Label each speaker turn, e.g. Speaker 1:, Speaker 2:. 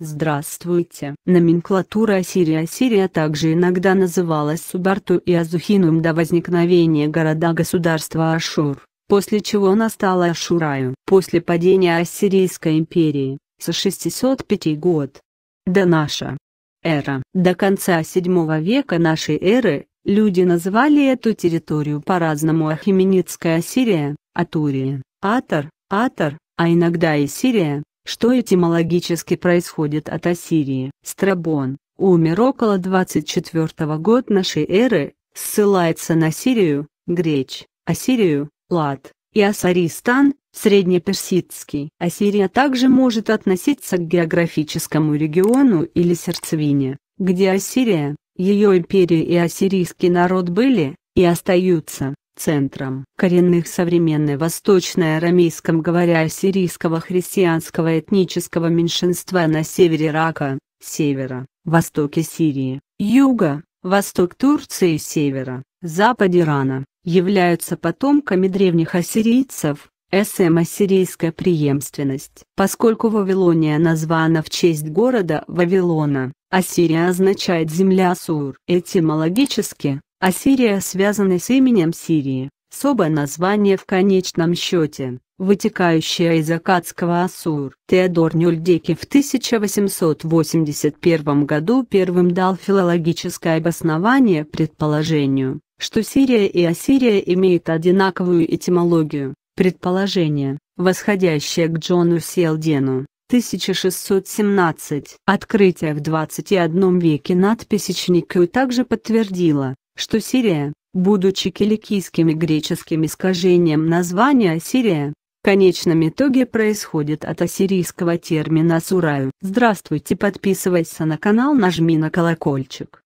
Speaker 1: Здравствуйте! Номенклатура Ассирия Ассирия также иногда называлась Субарту и Азухинум до возникновения города-государства Ашур, после чего она стала Ашураю. После падения Ассирийской империи, с 605 год до наша эра, до конца VII века нашей эры, люди называли эту территорию по-разному Ахименидская Ассирия, Атурия, Атор, Атор, а иногда и Сирия, что этимологически происходит от Ассирии. Страбон, умер около 24 -го года нашей эры, ссылается на Сирию, Греч, Ассирию, Лат и Ассаристан, среднеперсидский. Ассирия также может относиться к географическому региону или сердцевине, где Ассирия, ее империя и ассирийский народ были, и остаются центром коренных современной восточной арамейском говоря сирийского христианского этнического меньшинства на севере Ирака, севера, востоке Сирии, юга, восток Турции и севера, западе Ирана, являются потомками древних ассирийцев, СМ ассирийская преемственность. Поскольку Вавилония названа в честь города Вавилона, Ассирия означает «земля Сур». Этимологически, Ассирия связаны с именем Сирии, особое название в конечном счете, вытекающее из акадского Асур. Теодор Нюльдеки в 1881 году первым дал филологическое обоснование предположению, что Сирия и Ассирия имеют одинаковую этимологию. Предположение, восходящее к Джону Селдену. 1617. Открытие в 21 веке надписи Чникю также подтвердило, что Сирия, будучи киликийским и греческим искажением названия Сирия, в конечном итоге происходит от ассирийского термина «сураю». Здравствуйте подписывайся на канал нажми на колокольчик.